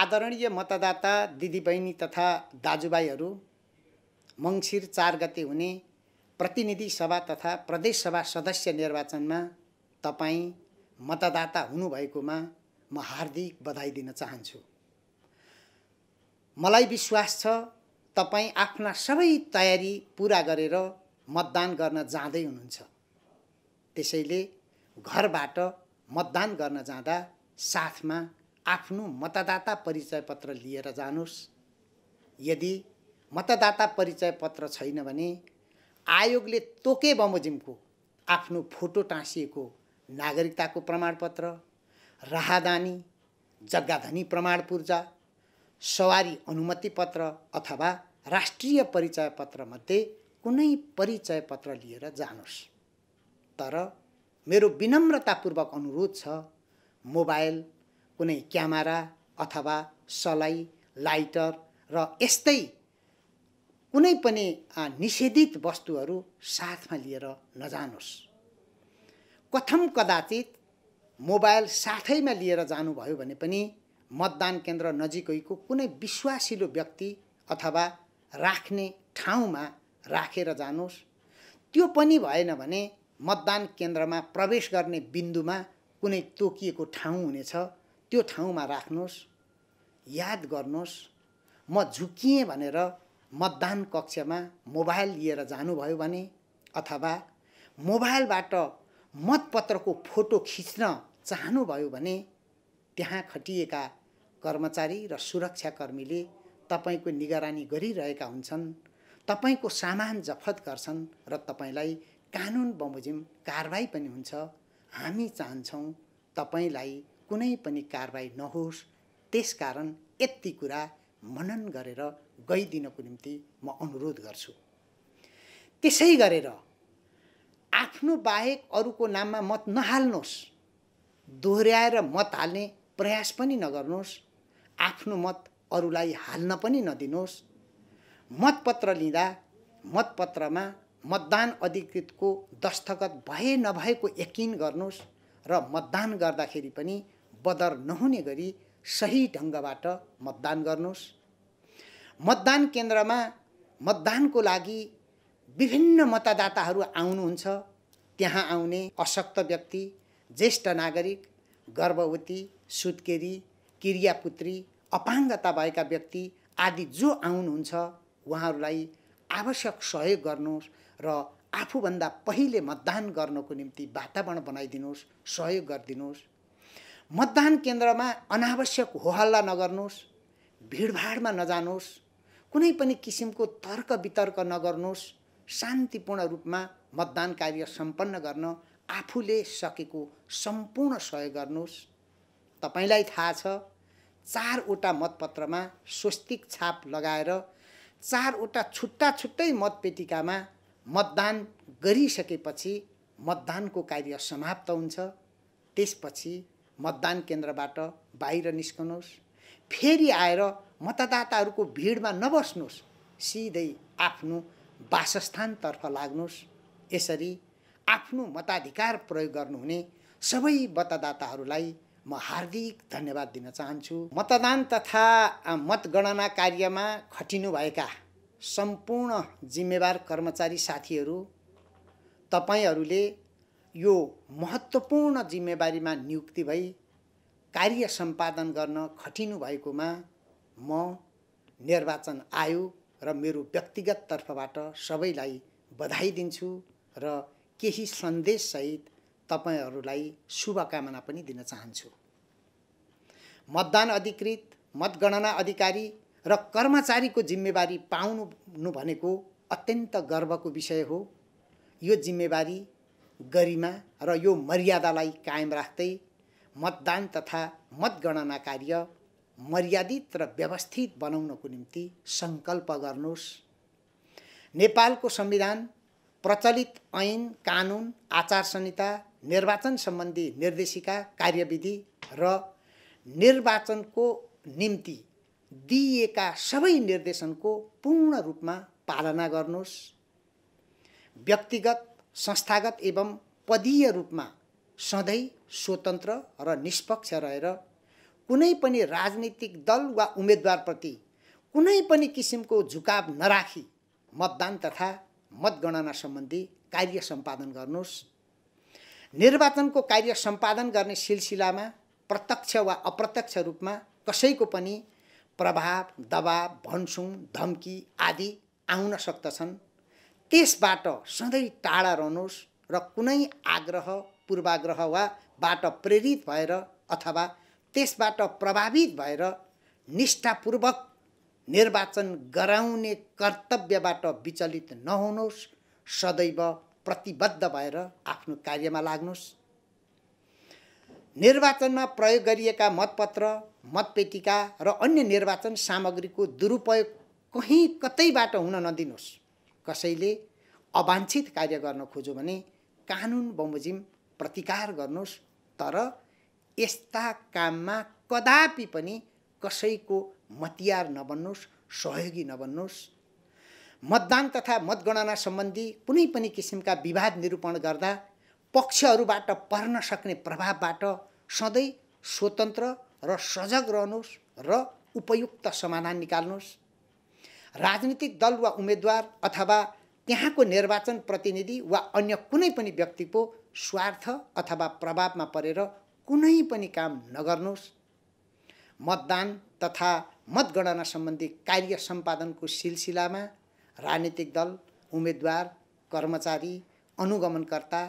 आदरणीय मतदाता दिदीबहिनी तथा दाजुभाइहरू मङ्सिर चार गते हुने प्रतिनिधि सभा तथा प्रदेशसभा सदस्य निर्वाचनमा तपाईँ मतदाता हुनुभएकोमा म हार्दिक बधाई दिन चाहन्छु मलाई विश्वास छ तपाईँ आफ्ना सबै तयारी पुरा गरेर मतदान गर्न जाँदै हुनुहुन्छ त्यसैले घरबाट मतदान गर्न जाँदा साथमा आफ्नो मतदाता परिचय पत्र लिएर जानुहोस् यदि मतदाता परिचय पत्र छैन भने आयोगले तोके बमोजिमको आफ्नो फोटो टाँसिएको नागरिकताको प्रमाणपत्र राहदानी जग्गाधनी प्रमाण पूर्जा सवारी अनुमति पत्र अथवा राष्ट्रिय परिचय पत्रमध्ये कुनै परिचय पत्र लिएर जानुहोस् तर मेरो विनम्रतापूर्वक अनुरोध छ मोबाइल कुनै क्यामेरा अथवा सलाई लाइटर र यस्तै कुनै पनि निषेधित वस्तुहरू साथमा लिएर नजानुहोस् कथम कदाचित मोबाइल साथैमा लिएर जानुभयो भने पनि मतदान केन्द्र नजिकैको कुनै विश्वासिलो व्यक्ति अथवा राख्ने ठाउँमा राखेर जानुहोस् त्यो पनि भएन भने मतदान केन्द्रमा प्रवेश गर्ने बिन्दुमा कुनै तोकिएको ठाउँ हुनेछ त्यो ठाउँमा राख्नुहोस् याद गर्नुहोस् म झुकिएँ भनेर मतदान कक्षमा मोबाइल लिएर जानुभयो भने अथवा मोबाइलबाट मतपत्रको फोटो खिच्न चाहनुभयो भने त्यहाँ खटिएका कर्मचारी र सुरक्षाकर्मीले तपाईँको निगरानी गरिरहेका हुन्छन् तपाईँको सामान जफत गर्छन् र तपाईँलाई कानुन बमोजिम कारवाही पनि हुन्छ हामी चाहन्छौँ तपाईँलाई कुनै पनि कारवाही नहोस् त्यसकारण यति कुरा मनन गरेर गइदिनको निम्ति म अनुरोध गर्छु त्यसै गरेर आफ्नो बाहेक अरूको नाममा मत नहाल्नुहोस् दोहोऱ्याएर मत हाल्ने प्रयास पनि नगर्नुहोस् आफ्नो मत अरूलाई हाल्न पनि नदिनुहोस् मतपत्र लिँदा मतपत्रमा मतदान अधिकृतको दस्तखत भए नभएको यकिन गर्नुहोस् र मतदान गर्दाखेरि पनि बदर नहुने गरी सही ढङ्गबाट मतदान गर्नुहोस् मतदान केन्द्रमा मतदानको लागि विभिन्न मतदाताहरू आउनुहुन्छ त्यहाँ आउने अशक्त व्यक्ति ज्येष्ठ नागरिक गर्भवती सुत्केरी क्रियापुत्री अपाङ्गता भएका व्यक्ति आदि जो आउनुहुन्छ उहाँहरूलाई आवश्यक सहयोग गर्नुहोस् र आफूभन्दा पहिले मतदान गर्नको निम्ति वातावरण बनाइदिनुहोस् सहयोग गरिदिनुहोस् मतदान केन्द्रमा अनावश्यक होहल्ला नगर्नुहोस् भिडभाडमा नजानुहोस् कुनै पनि किसिमको तर्क वितर्क नगर्नुहोस् शान्तिपूर्ण रूपमा मतदान कार्य सम्पन्न गर्न आफूले सकेको सम्पूर्ण सहयोग गर्नुहोस् तपाईँलाई थाहा छ चारवटा मतपत्रमा स्वस्तिक छाप लगाएर चारवटा छुट्टा छुट्टै मतपेटिकामा मतदान गरिसकेपछि मतदानको कार्य समाप्त हुन्छ त्यसपछि मतदान केन्द्रबाट बाहिर निस्कनुहोस् फेरि आएर मतदाताहरूको भिडमा नबस्नुहोस् सिधै आफ्नो वासस्थानतर्फ लाग्नुहोस् यसरी आफ्नो मताधिकार प्रयोग गर्नुहुने सबै मतदाताहरूलाई म हार्दिक धन्यवाद दिन चाहन्छु मतदान तथा मतगणना कार्यमा खटिनुभएका सम्पूर्ण जिम्मेवार कर्मचारी साथीहरू तपाईँहरूले यो महत्त्वपूर्ण जिम्मेवारीमा नियुक्ति भई कार्य सम्पादन गर्न खटिनु भएकोमा म निर्वाचन आयोग र मेरो व्यक्तिगत तर्फबाट सबैलाई बधाई दिन्छु र केही सन्देशसहित तपाईँहरूलाई शुभकामना पनि दिन चाहन्छु मतदान अधिकृत मतगणना अधिकारी र कर्मचारीको जिम्मेवारी पाउनु भनेको अत्यन्त गर्वको विषय हो यो जिम्मेवारी गरिमा र यो मर्यादालाई कायम राख्दै मतदान तथा मतगणना कार्य मर्यादित र व्यवस्थित बनाउनको निम्ति सङ्कल्प गर्नुहोस् नेपालको संविधान प्रचलित ऐन कानुन आचार संहिता निर्वाचन सम्बन्धी निर्देशिका कार्यविधि र निर्वाचनको निम्ति दिइएका सबै निर्देशनको पूर्ण रूपमा पालना गर्नुहोस् व्यक्तिगत संस्थागत एवं पदीय रूपमा सधैँ स्वतन्त्र र निष्पक्ष रहेर कुनै पनि राजनीतिक दल वा उम्मेदवारप्रति कुनै पनि किसिमको झुकाव नराखी मतदान तथा मतगणना सम्बन्धी कार्य सम्पादन गर्नुहोस् निर्वाचनको कार्य सम्पादन गर्ने सिलसिलामा प्रत्यक्ष वा अप्रत्यक्ष रूपमा कसैको पनि प्रभाव दबाव भन्सुङ धम्की आदि आउन सक्दछन् त्यसबाट सधैँ टाढा रहनुहोस् र कुनै आग्रह पूर्वाग्रह वा बाट प्रेरित भएर अथवा त्यसबाट प्रभावित भएर निष्ठापूर्वक निर्वाचन गराउने कर्तव्यबाट विचलित नहुनुहोस् सदैव प्रतिबद्ध भएर आफ्नो कार्यमा लाग्नुहोस् निर्वाचनमा प्रयोग गरिएका मतपत्र मतपेटिका र अन्य निर्वाचन सामग्रीको दुरुपयोग कहीँ कतैबाट हुन नदिनुहोस् कसैले अवान्छित कार्य गर्न खोज्यो भने कानुन बमोजिम प्रतिकार गर्नुहोस् तर यस्ता काममा कदापि पनि कसैको मतियार नबन्नुहोस् सहयोगी नबन्नुहोस् मतदान तथा मतगणना सम्बन्धी कुनै पनि किसिमका विवाद निरूपण गर्दा पक्षहरूबाट पर्न सक्ने प्रभावबाट सधैँ स्वतन्त्र र सजग रहनुहोस् र उपयुक्त समाधान निकाल्नुहोस् राजनीतिक दल वा उम्मेदवार अथवा त्यहाँको निर्वाचन प्रतिनिधि वा अन्य कुनै पनि व्यक्तिको स्वार्थ अथवा प्रभावमा परेर कुनै पनि काम नगर्नुहोस् मतदान तथा मतगणना सम्बन्धी कार्य सम्पादनको सिलसिलामा राजनीतिक दल उम्मेद्वार कर्मचारी अनुगमनकर्ता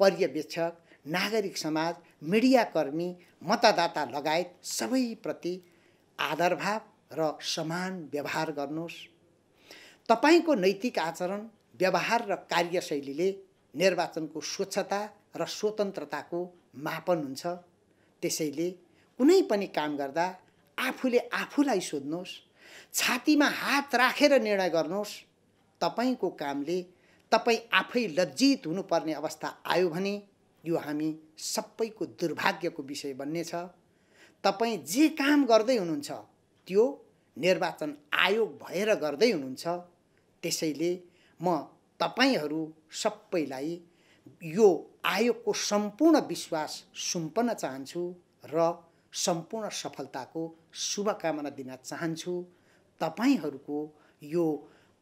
पर्यवेक्षक नागरिक समाज मिडियाकर्मी मतदाता लगायत सबैप्रति आदरभाव र समान व्यवहार गर्नुहोस् तपाईँको नैतिक आचरण व्यवहार र कार्यशैलीले निर्वाचनको स्वच्छता र स्वतन्त्रताको मापन हुन्छ त्यसैले कुनै पनि काम गर्दा आफूले आफूलाई सोध्नुहोस् छातीमा हात राखेर निर्णय गर्नुहोस् तपाईँको कामले तपाईँ आफै लज्जित हुनुपर्ने अवस्था आयो भने यो हामी सबैको दुर्भाग्यको विषय बन्नेछ तपाईँ जे काम गर्दै हुनुहुन्छ त्यो निर्वाचन आयोग भएर गर्दै हुनुहुन्छ त्यसैले म तपाईँहरू सबैलाई यो आयोगको सम्पूर्ण विश्वास सुम्पन्न चाहन्छु र सम्पूर्ण सफलताको शुभकामना दिन चाहन्छु तपाईँहरूको यो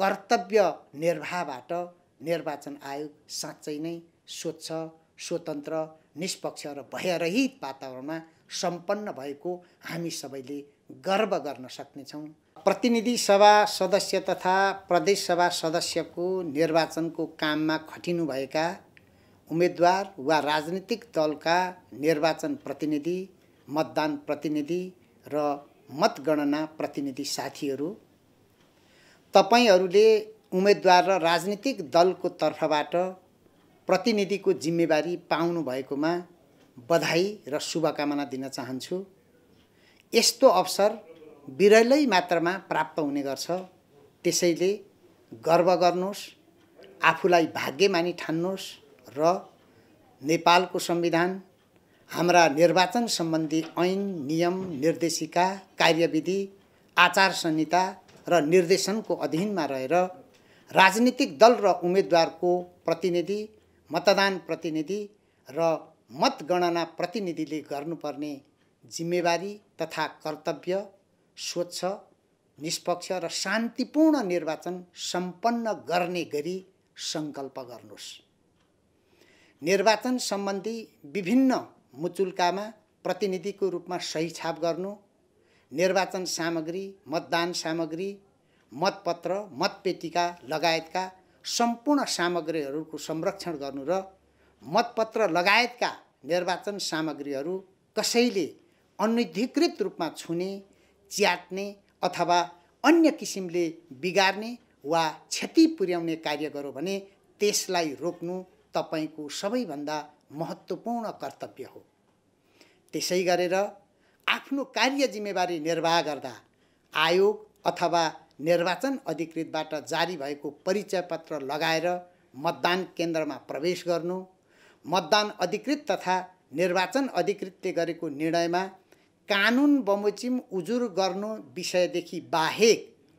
कर्तव्य निर्वाहबाट निर्वाचन आयोग साँच्चै नै स्वच्छ स्वतन्त्र निष्पक्ष र भयरहित वातावरणमा सम्पन्न भएको हामी सबैले गर्व गर्न सक्नेछौँ प्रतिनिधि सभा सदस्य तथा प्रदेश सभा सदस्यको निर्वाचनको काममा खटिनुभएका उम्मेदवार वा राजनीतिक दलका निर्वाचन प्रतिनिधि मतदान प्रतिनिधि र मतगणना प्रतिनिधि साथीहरू तपाईँहरूले उम्मेद्वार र राजनीतिक दलको तर्फबाट प्रतिनिधिको जिम्मेवारी पाउनुभएकोमा बधाई र शुभकामना दिन चाहन्छु यस्तो अवसर बिरलै मात्रामा प्राप्त हुने गर्छ त्यसैले गर्व गर्नुहोस् आफूलाई भाग्यमानी ठान्नुहोस् र नेपालको संविधान हाम्रा निर्वाचन सम्बन्धी ऐन नियम निर्देशिका कार्यविधि आचार संहिता र निर्देशनको अधीनमा रहेर राजनीतिक दल र उम्मेदवारको प्रतिनिधि मतदान प्रतिनिधि र मतगणना प्रतिनिधिले गर्नुपर्ने जिम्मेवारी तथा कर्तव्य स्वच्छ निष्पक्ष र शान्तिपूर्ण निर्वाचन सम्पन्न गर्ने गरी सङ्कल्प गर्नुहोस् निर्वाचन सम्बन्धी विभिन्न मुचुल्कामा प्रतिनिधिको रूपमा सही छाप गर्नु निर्वाचन सामग्री मतदान सामग्री मतपत्र मतपेटिका लगायतका सम्पूर्ण सामग्रीहरूको संरक्षण गर्नु र मतपत्र लगायतका निर्वाचन सामग्रीहरू कसैले अनधिकृत रूपमा छुने च्याट्ने अथवा अन्य किसिमले बिगार्ने वा क्षति पुर्याउने कार्य गरौँ भने त्यसलाई रोक्नु तपाईँको सबैभन्दा महत्त्वपूर्ण कर्तव्य हो त्यसै गरेर आफ्नो कार्य जिम्मेवारी निर्वाह गर्दा आयोग अथवा निर्वाचन अधिकृतबाट जारी भएको परिचय पत्र लगाएर मतदान केन्द्रमा प्रवेश गर्नु मतदान अधिकृत तथा निर्वाचन अधिकृतले गरेको निर्णयमा कानुन बमोचिम उजुर गर्नु विषयदेखि बाहेक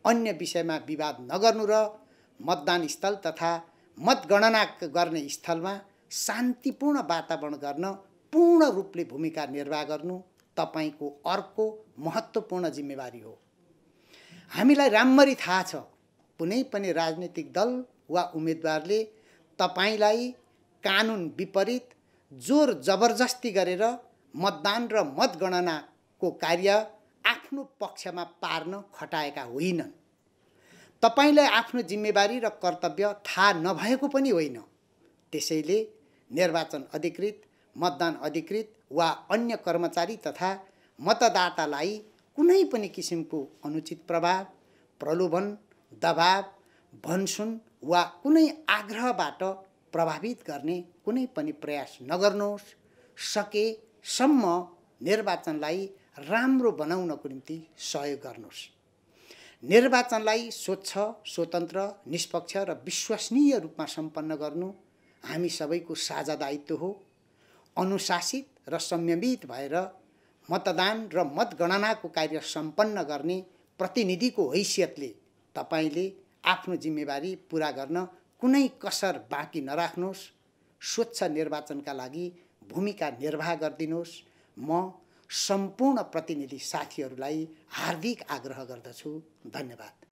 अन्य विषयमा विवाद नगर्नु र मतदान स्थल तथा मतगणना गर्ने स्थलमा शान्तिपूर्ण वातावरण गर्न पूर्ण रूपले भूमिका निर्वाह गर्नु तपाईँको अर्को महत्त्वपूर्ण जिम्मेवारी हो हामीलाई राम्ररी थाहा छ कुनै पनि राजनीतिक दल वा उम्मेदवारले तपाईँलाई कानुन विपरीत जोर जबरजस्ती गरेर मतदान र मतगणना को कार्य आफ्नो पक्षमा पार्न खटाएका होइनन् तपाईँलाई आफ्नो जिम्मेवारी र कर्तव्य थाहा नभएको पनि होइन त्यसैले निर्वाचन अधिकृत मतदान अधिकृत वा अन्य कर्मचारी तथा मतदातालाई कुनै पनि किसिमको अनुचित प्रभाव प्रलोभन दबाव भनसुन वा कुनै आग्रहबाट प्रभावित गर्ने कुनै पनि प्रयास नगर्नुहोस् सकेसम्म निर्वाचनलाई राम्रो बनाउनको निम्ति सहयोग गर्नुहोस् निर्वाचनलाई स्वच्छ स्वतन्त्र निष्पक्ष र विश्वसनीय रूपमा सम्पन्न गर्नु हामी सबैको साझा दायित्व हो अनुशासित र संयमित भएर मतदान र मतगणनाको कार्य सम्पन्न गर्ने प्रतिनिधिको हैसियतले तपाईँले आफ्नो जिम्मेवारी पुरा गर्न कुनै कसर बाँकी नराख्नुहोस् स्वच्छ निर्वाचनका लागि भूमिका निर्वाह गरिदिनुहोस् म सम्पूर्ण प्रतिनिधि साथीहरूलाई हार्दिक आग्रह गर्दछु धन्यवाद